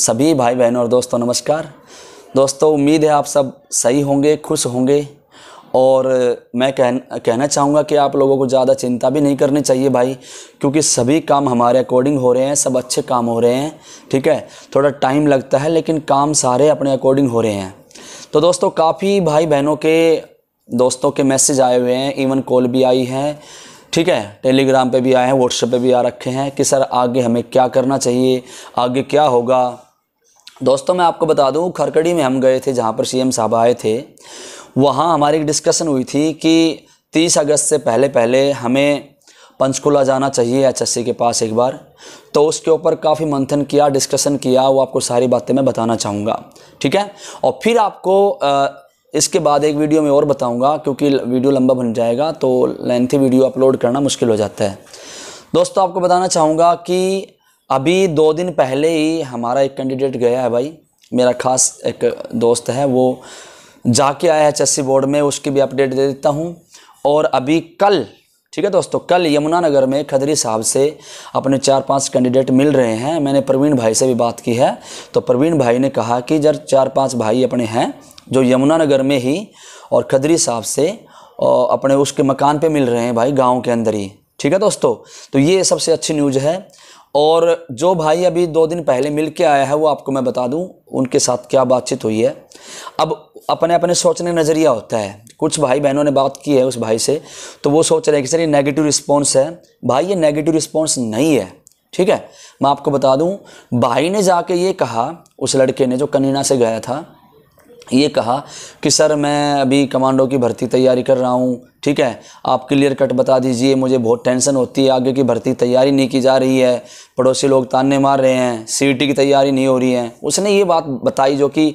सभी भाई बहनों और दोस्तों नमस्कार दोस्तों उम्मीद है आप सब सही होंगे खुश होंगे और मैं कह कहना चाहूँगा कि आप लोगों को ज़्यादा चिंता भी नहीं करनी चाहिए भाई क्योंकि सभी काम हमारे अकॉर्डिंग हो रहे हैं सब अच्छे काम हो रहे हैं ठीक है थोड़ा टाइम लगता है लेकिन काम सारे अपने अकॉर्डिंग हो रहे हैं तो दोस्तों काफ़ी भाई बहनों के दोस्तों के मैसेज आए हुए हैं इवन कॉल भी आई है ठीक है टेलीग्राम पे भी आए हैं व्हाट्सएप पे भी आ रखे हैं कि सर आगे हमें क्या करना चाहिए आगे क्या होगा दोस्तों मैं आपको बता दूं खरकड़ी में हम गए थे जहां पर सीएम साहब आए थे वहां हमारी एक डिस्कशन हुई थी कि 30 अगस्त से पहले पहले हमें पंचकुला जाना चाहिए एच के पास एक बार तो उसके ऊपर काफ़ी मंथन किया डिस्कशन किया वो आपको सारी बातें मैं बताना चाहूँगा ठीक है और फिर आपको आ, इसके बाद एक वीडियो में और बताऊंगा क्योंकि वीडियो लंबा बन जाएगा तो लेंथी वीडियो अपलोड करना मुश्किल हो जाता है दोस्तों आपको बताना चाहूँगा कि अभी दो दिन पहले ही हमारा एक कैंडिडेट गया है भाई मेरा खास एक दोस्त है वो जाके आया है एच बोर्ड में उसकी भी अपडेट दे देता हूँ और अभी कल ठीक है दोस्तों कल यमुनानगर में खदरी साहब से अपने चार पांच कैंडिडेट मिल रहे हैं मैंने प्रवीण भाई से भी बात की है तो प्रवीण भाई ने कहा कि जब चार पांच भाई अपने हैं जो यमुनानगर में ही और खदरी साहब से और अपने उसके मकान पे मिल रहे हैं भाई गांव के अंदर ही ठीक है दोस्तों तो ये सबसे अच्छी न्यूज़ है और जो भाई अभी दो दिन पहले मिल के आया है वो आपको मैं बता दूं उनके साथ क्या बातचीत हुई है अब अपने अपने सोचने नज़रिया होता है कुछ भाई बहनों ने बात की है उस भाई से तो वो सोच रहे हैं कि सर ये नेगेटिव रिस्पॉन्स है भाई ये नेगेटिव रिस्पॉन्स नहीं है ठीक है मैं आपको बता दूं भाई ने जाके ये कहा उस लड़के ने जो कनीना से गया था ये कहा कि सर मैं अभी कमांडो की भर्ती तैयारी कर रहा हूँ ठीक है आप क्लियर कट बता दीजिए मुझे बहुत टेंशन होती है आगे की भर्ती तैयारी नहीं की जा रही है पड़ोसी लोग ताने मार रहे हैं सीटी की तैयारी नहीं हो रही है उसने ये बात बताई जो कि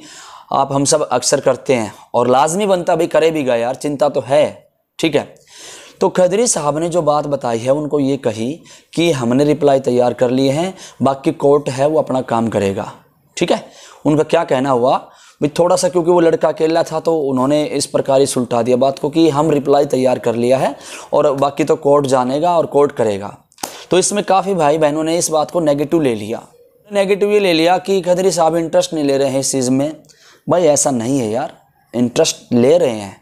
आप हम सब अक्सर करते हैं और लाजमी बनता भाई करे भी गए यार चिंता तो है ठीक है तो खदरी साहब ने जो बात बताई है उनको ये कही कि हमने रिप्लाई तैयार कर लिए हैं बाकी कोर्ट है वो अपना काम करेगा ठीक है उनका क्या कहना हुआ भाई थोड़ा सा क्योंकि वो लड़का अकेला था तो उन्होंने इस प्रकार ही सुलटा दिया बात को कि हम रिप्लाई तैयार कर लिया है और बाकी तो कोर्ट जानेगा और कोर्ट करेगा तो इसमें काफ़ी भाई बहनों ने इस बात को नेगेटिव ले लिया नेगेटिव ये ले लिया कि खदरी साहब इंटरेस्ट नहीं ले रहे हैं इस चीज़ में भाई ऐसा नहीं है यार इंटरेस्ट ले रहे हैं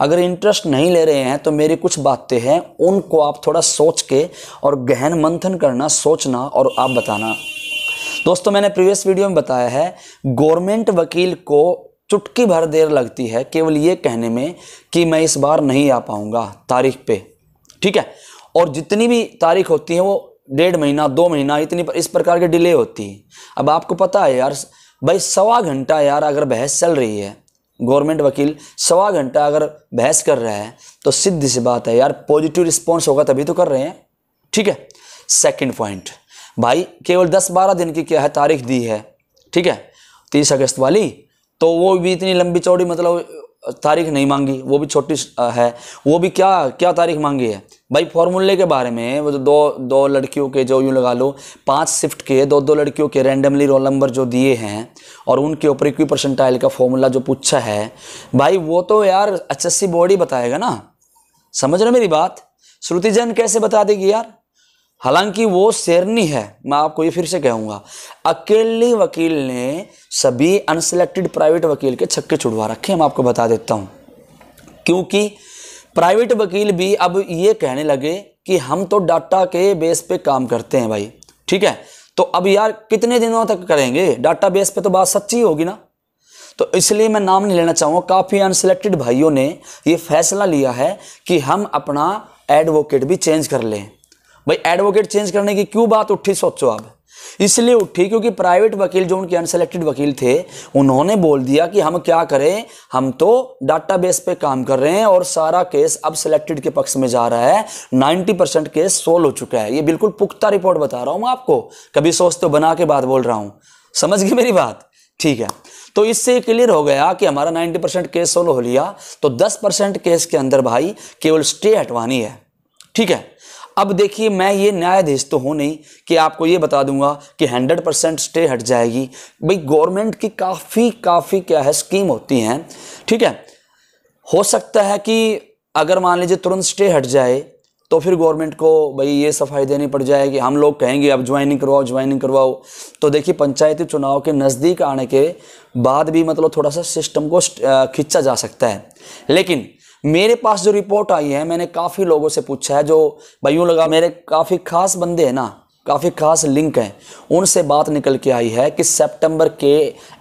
अगर इंटरेस्ट नहीं ले रहे हैं तो मेरी कुछ बातें हैं उनको आप थोड़ा सोच के और गहन मंथन करना सोचना और आप बताना दोस्तों मैंने प्रीवियस वीडियो में बताया है गवर्नमेंट वकील को चुटकी भर देर लगती है केवल ये कहने में कि मैं इस बार नहीं आ पाऊंगा तारीख पे ठीक है और जितनी भी तारीख होती है वो डेढ़ महीना दो महीना इतनी पर, इस प्रकार की डिले होती है अब आपको पता है यार भाई सवा घंटा यार अगर बहस चल रही है गवर्नमेंट वकील सवा घंटा अगर बहस कर रहा है तो सिद्ध सी बात है यार पॉजिटिव रिस्पॉन्स होगा तभी तो कर रहे हैं ठीक है सेकेंड पॉइंट भाई केवल दस बारह दिन की क्या है तारीख दी है ठीक है तीस अगस्त वाली तो वो भी इतनी लंबी चौड़ी मतलब तारीख नहीं मांगी वो भी छोटी है वो भी क्या क्या तारीख मांगी है भाई फॉर्मूले के बारे में वो जो दो दो लड़कियों के जो यूँ लगा लो पांच शिफ्ट के दो दो लड़कियों के रैंडमली रोल नंबर जो दिए हैं और उनके ऊपर इक्वी परसेंटाइल का फॉर्मूला जो पूछा है भाई वो तो यार एच एस सी ही बताएगा ना समझ रहे मेरी बात श्रुति जैन कैसे बता देगी यार हालांकि वो शेरनी है मैं आपको ये फिर से कहूँगा अकेली वकील ने सभी अनसेलेक्टेड प्राइवेट वकील के छक्के छुड़वा रखे हैं मैं आपको बता देता हूँ क्योंकि प्राइवेट वकील भी अब ये कहने लगे कि हम तो डाटा के बेस पे काम करते हैं भाई ठीक है तो अब यार कितने दिनों तक करेंगे डाटा बेस पे तो बात सच्ची होगी ना तो इसलिए मैं नाम नहीं लेना चाहूँगा काफ़ी अनसेलेक्टेड भाइयों ने ये फैसला लिया है कि हम अपना एडवोकेट भी चेंज कर लें भाई एडवोकेट चेंज करने की क्यों बात उठी सोचो आप इसलिए उठी क्योंकि प्राइवेट वकील जो उनके अनसेलेक्टेड वकील थे उन्होंने बोल दिया कि हम क्या करें हम तो डाटाबेस पे काम कर रहे हैं और सारा केस अब सिलेक्टेड के पक्ष में जा रहा है 90 परसेंट केस सोल्व हो चुका है ये बिल्कुल पुख्ता रिपोर्ट बता रहा हूं मैं आपको कभी सोच तो बना के बाद बोल रहा हूं समझ गई मेरी बात ठीक है तो इससे क्लियर हो गया कि हमारा नाइन्टी परसेंट केस सोल्व हो लिया तो दस परसेंट केस के अंदर भाई केवल स्टे हटवानी है ठीक है अब देखिए मैं ये न्यायाधीश तो हूँ नहीं कि आपको ये बता दूंगा कि हंड्रेड परसेंट स्टे हट जाएगी भाई गवर्नमेंट की काफ़ी काफ़ी क्या है स्कीम होती हैं ठीक है हो सकता है कि अगर मान लीजिए तुरंत स्टे हट जाए तो फिर गवर्नमेंट को भाई ये सफाई देनी पड़ जाएगी हम लोग कहेंगे अब ज्वाइनिंग करवाओ ज्वाइनिंग करवाओ तो देखिए पंचायती चुनाव के नज़दीक आने के बाद भी मतलब थोड़ा सा सिस्टम को खींचा जा सकता है लेकिन मेरे पास जो रिपोर्ट आई है मैंने काफ़ी लोगों से पूछा है जो भाई यूं लगा मेरे काफ़ी खास बंदे हैं ना काफ़ी खास लिंक हैं उनसे बात निकल के आई है कि सितंबर के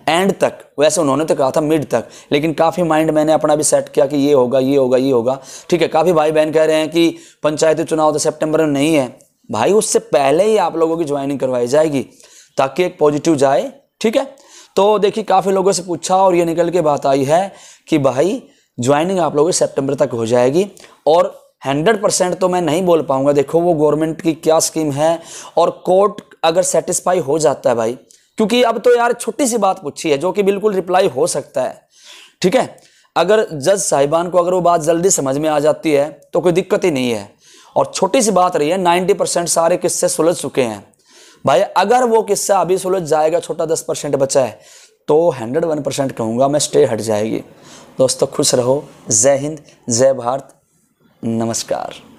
एंड तक वैसे उन्होंने तो कहा था मिड तक लेकिन काफ़ी माइंड मैंने अपना भी सेट किया कि ये होगा ये होगा ये होगा ठीक है काफ़ी भाई बहन कह रहे हैं कि पंचायती चुनाव तो सेप्टेम्बर में नहीं है भाई उससे पहले ही आप लोगों की ज्वाइनिंग करवाई जाएगी ताकि एक पॉजिटिव जाए ठीक है तो देखिए काफ़ी लोगों से पूछा और ये निकल के बात आई है कि भाई ज्वाइनिंग आप लोगों की सेप्टेम्बर तक हो जाएगी और हंड्रेड परसेंट तो मैं नहीं बोल पाऊंगा देखो वो गवर्नमेंट की क्या स्कीम है और कोर्ट अगर सेटिस्फाई हो जाता है भाई क्योंकि अब तो यार छोटी सी बात पूछी है जो कि बिल्कुल रिप्लाई हो सकता है ठीक है अगर जज साहिबान को अगर वो बात जल्दी समझ में आ जाती है तो कोई दिक्कत ही नहीं है और छोटी सी बात रही है नाइन्टी परसेंट सारे किस्से सुलझ चुके हैं भाई अगर वो किस्सा अभी सुलझ जाएगा छोटा दस परसेंट बचा है तो हंड्रेड वन परसेंट कहूँगा मैं स्टे हट जाएगी दोस्तों खुश रहो जय हिंद जय भारत नमस्कार